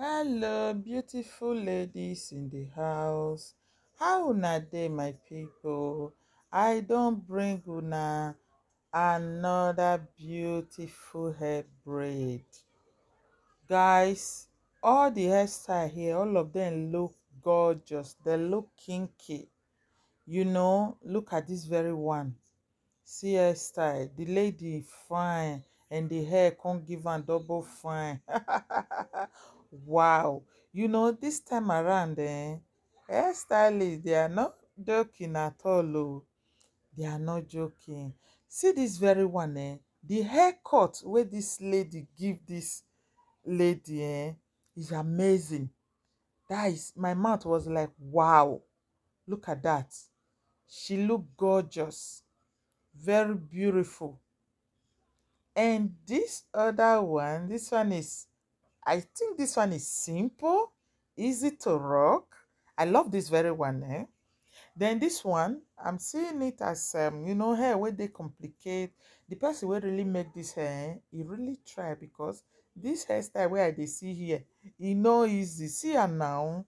Hello beautiful ladies in the house. How una dey my people? I don bring una another beautiful hair braid. Guys, all the hairstyle here, all of them look gorgeous. They look kinky. You know, look at this very one. See style. The lady fine and the hair can't give a double fine. wow you know this time around eh hair stylists they are not joking at all oh they are not joking see this very one eh the haircut where this lady give this lady eh is amazing that is my mouth was like wow look at that she look gorgeous very beautiful and this other one this one is I think this one is simple, easy to rock. I love this very one. Eh? Then this one, I'm seeing it as, um, you know, hair where they complicate. The person will really make this hair, he really try because this hairstyle where they see here, you know, easy. See her now.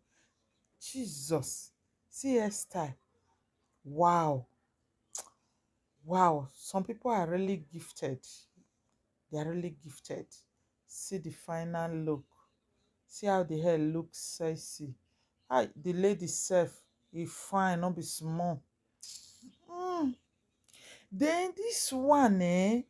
Jesus. See hairstyle. Wow. Wow. Some people are really gifted. They are really gifted see the final look see how the hair looks sexy hi the lady self is fine not be small mm. then this one eh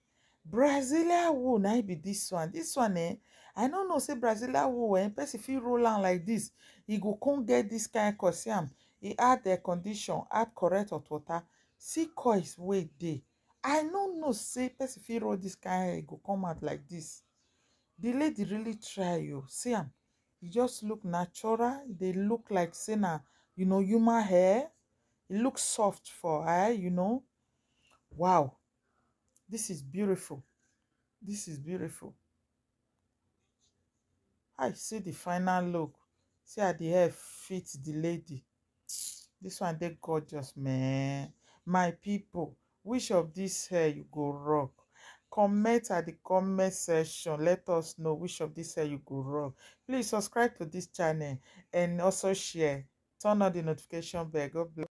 brazilian wool na be this one this one eh i don't know say brazilian wool eh person fit roll on like this he go come get this kind coil see am e add uh, condition add correct hot water see coils wey dey i don't know say person fit roll this kind he go come out like this the lady really try you. see am e just look natural e dey look like say na you know human hair e look soft for eye you know wow this is beautiful this is beautiful i see the final look see how the hair fit the lady this one dey gorgeous man my people which of this hair you go rock comment at the comment section let us know which of this hair you go wrong. please subscribe to this channel and also share turn on the notification bell god bless